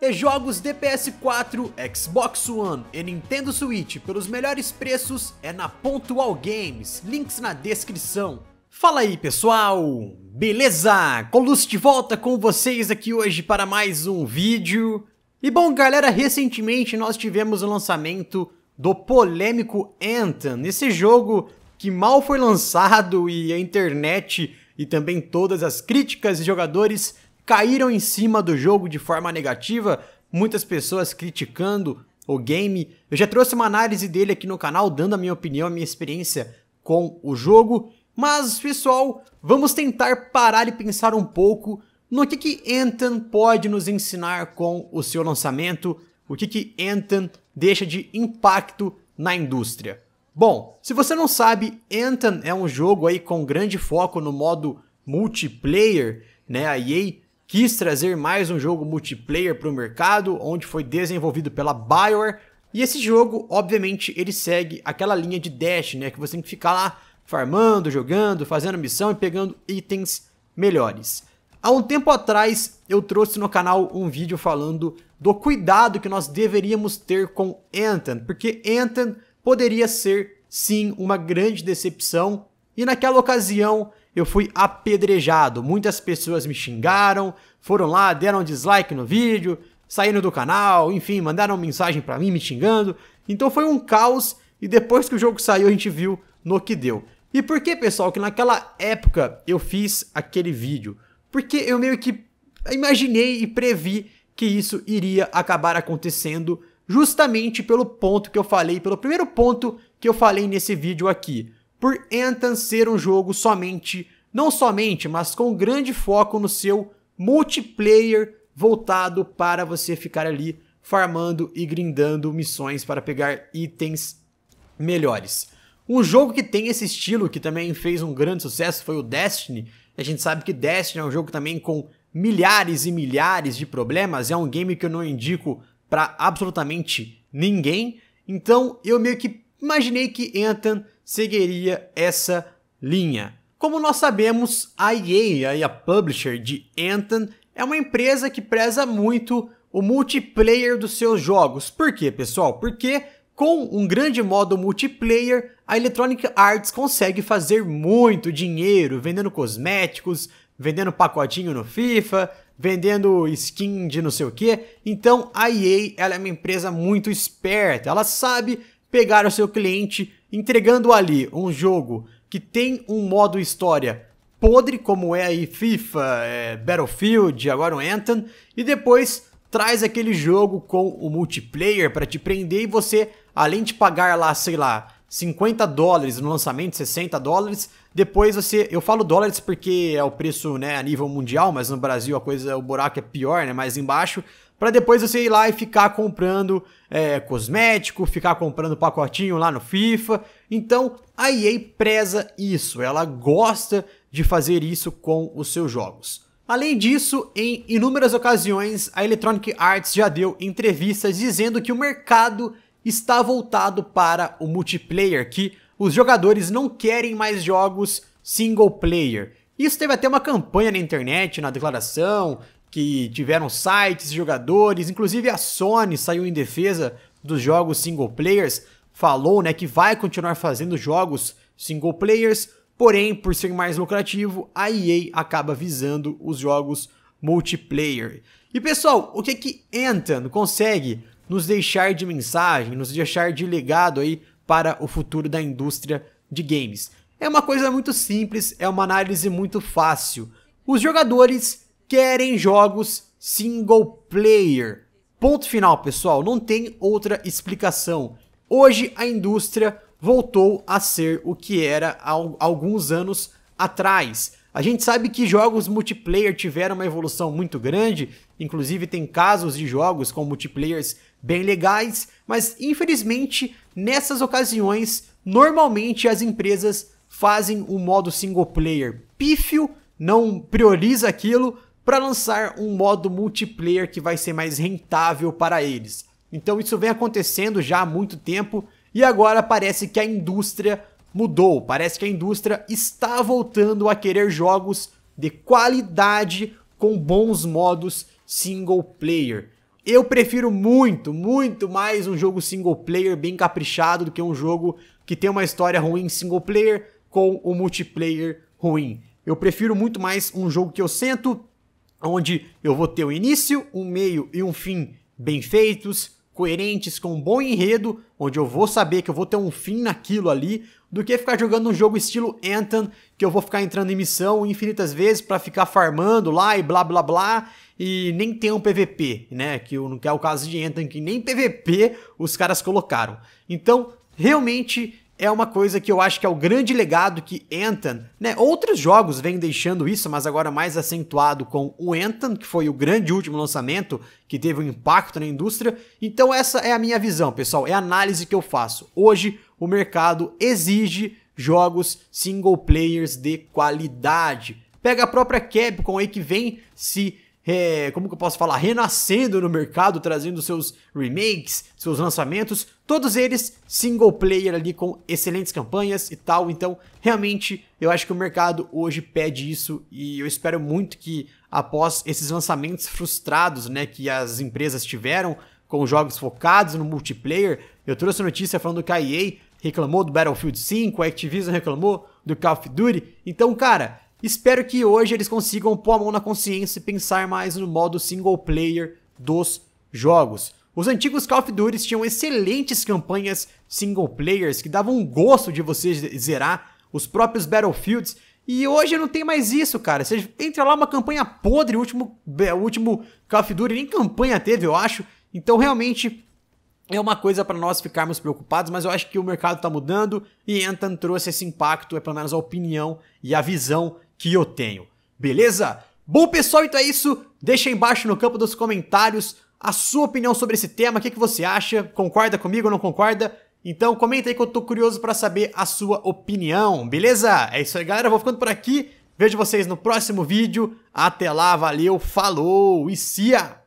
e jogos de PS4, Xbox One e Nintendo Switch pelos melhores preços é na Pontual Games, links na descrição. Fala aí pessoal, beleza? Colus de volta com vocês aqui hoje para mais um vídeo. E bom galera, recentemente nós tivemos o lançamento do polêmico Anthem, esse jogo que mal foi lançado e a internet e também todas as críticas e jogadores caíram em cima do jogo de forma negativa, muitas pessoas criticando o game. Eu já trouxe uma análise dele aqui no canal, dando a minha opinião, a minha experiência com o jogo. Mas, pessoal, vamos tentar parar e pensar um pouco no que que Anton pode nos ensinar com o seu lançamento, o que que Anton deixa de impacto na indústria. Bom, se você não sabe, Anton é um jogo aí com grande foco no modo multiplayer, né? A EA quis trazer mais um jogo multiplayer para o mercado, onde foi desenvolvido pela BioWare. E esse jogo, obviamente, ele segue aquela linha de dash, né, que você tem que ficar lá farmando, jogando, fazendo missão e pegando itens melhores. Há um tempo atrás, eu trouxe no canal um vídeo falando do cuidado que nós deveríamos ter com Anthem, porque Anthem poderia ser, sim, uma grande decepção, e naquela ocasião eu fui apedrejado. Muitas pessoas me xingaram, foram lá, deram dislike no vídeo, saíram do canal, enfim, mandaram mensagem para mim me xingando. Então foi um caos e depois que o jogo saiu a gente viu no que deu. E por que, pessoal, que naquela época eu fiz aquele vídeo? Porque eu meio que imaginei e previ que isso iria acabar acontecendo justamente pelo ponto que eu falei, pelo primeiro ponto que eu falei nesse vídeo aqui por Anthem ser um jogo somente, não somente, mas com grande foco no seu multiplayer voltado para você ficar ali farmando e grindando missões para pegar itens melhores. Um jogo que tem esse estilo, que também fez um grande sucesso, foi o Destiny. A gente sabe que Destiny é um jogo também com milhares e milhares de problemas, é um game que eu não indico para absolutamente ninguém. Então eu meio que imaginei que Anthem seguiria essa linha. Como nós sabemos, a EA, a publisher de Anthem, é uma empresa que preza muito o multiplayer dos seus jogos. Por quê, pessoal? Porque com um grande modo multiplayer, a Electronic Arts consegue fazer muito dinheiro vendendo cosméticos, vendendo pacotinho no FIFA, vendendo skin de não sei o que. Então a EA ela é uma empresa muito esperta, ela sabe pegar o seu cliente, entregando ali um jogo que tem um modo história podre, como é aí FIFA, é Battlefield, agora o Anthem, e depois traz aquele jogo com o multiplayer para te prender e você, além de pagar lá, sei lá, 50 dólares no lançamento, 60 dólares. Depois você, eu falo dólares porque é o preço, né, a nível mundial, mas no Brasil a coisa, o buraco é pior, né, mais embaixo para depois você ir lá e ficar comprando é, cosmético, ficar comprando pacotinho lá no FIFA. Então a EA preza isso, ela gosta de fazer isso com os seus jogos. Além disso, em inúmeras ocasiões, a Electronic Arts já deu entrevistas dizendo que o mercado está voltado para o multiplayer, que os jogadores não querem mais jogos single player. Isso teve até uma campanha na internet, na declaração, que tiveram sites, jogadores, inclusive a Sony saiu em defesa dos jogos single players, falou, né, que vai continuar fazendo jogos single players, porém, por ser mais lucrativo, a EA acaba visando os jogos multiplayer. E pessoal, o que que Anthem consegue nos deixar de mensagem, nos deixar de legado aí para o futuro da indústria de games? É uma coisa muito simples, é uma análise muito fácil. Os jogadores querem jogos single player. Ponto final, pessoal, não tem outra explicação. Hoje a indústria voltou a ser o que era há alguns anos atrás. A gente sabe que jogos multiplayer tiveram uma evolução muito grande, inclusive tem casos de jogos com multiplayers bem legais, mas infelizmente nessas ocasiões, normalmente as empresas fazem o modo single player pífio, não prioriza aquilo, para lançar um modo multiplayer que vai ser mais rentável para eles. Então isso vem acontecendo já há muito tempo e agora parece que a indústria mudou, parece que a indústria está voltando a querer jogos de qualidade com bons modos single player. Eu prefiro muito, muito mais um jogo single player bem caprichado do que um jogo que tem uma história ruim single player com o um multiplayer ruim. Eu prefiro muito mais um jogo que eu sento, onde eu vou ter um início, um meio e um fim bem feitos, coerentes, com um bom enredo, onde eu vou saber que eu vou ter um fim naquilo ali, do que ficar jogando um jogo estilo Anthem, que eu vou ficar entrando em missão infinitas vezes para ficar farmando lá e blá blá blá, e nem tem um PVP, né? Que não é o caso de Anthem, que nem PVP os caras colocaram. Então, realmente é uma coisa que eu acho que é o grande legado que Anton, né? Outros jogos vêm deixando isso, mas agora mais acentuado com o Anton, que foi o grande último lançamento que teve um impacto na indústria. Então essa é a minha visão, pessoal, é a análise que eu faço. Hoje o mercado exige jogos single players de qualidade. Pega a própria Capcom aí que vem se é, como que eu posso falar, renascendo no mercado, trazendo seus remakes, seus lançamentos, todos eles single player ali com excelentes campanhas e tal. Então, realmente, eu acho que o mercado hoje pede isso e eu espero muito que após esses lançamentos frustrados, né, que as empresas tiveram com jogos focados no multiplayer, eu trouxe a notícia falando que a EA reclamou do Battlefield 5, a Activision reclamou do Call of Duty. Então, cara, Espero que hoje eles consigam pôr a mão na consciência e pensar mais no modo single player dos jogos. Os antigos Call of Duty tinham excelentes campanhas single players que davam um gosto de você zerar os próprios Battlefields. E hoje não tem mais isso, cara. Você entra lá uma campanha podre, o último, o último Call of Duty nem campanha teve, eu acho. Então realmente é uma coisa para nós ficarmos preocupados, mas eu acho que o mercado está mudando e Anthem trouxe esse impacto, é pelo menos a opinião e a visão que eu tenho. Beleza? Bom, pessoal, então é isso. Deixa aí embaixo no campo dos comentários a sua opinião sobre esse tema, o que, que você acha, concorda comigo ou não concorda? Então comenta aí que eu tô curioso para saber a sua opinião, beleza? É isso aí, galera, vou ficando por aqui, vejo vocês no próximo vídeo, até lá, valeu, falou e cia!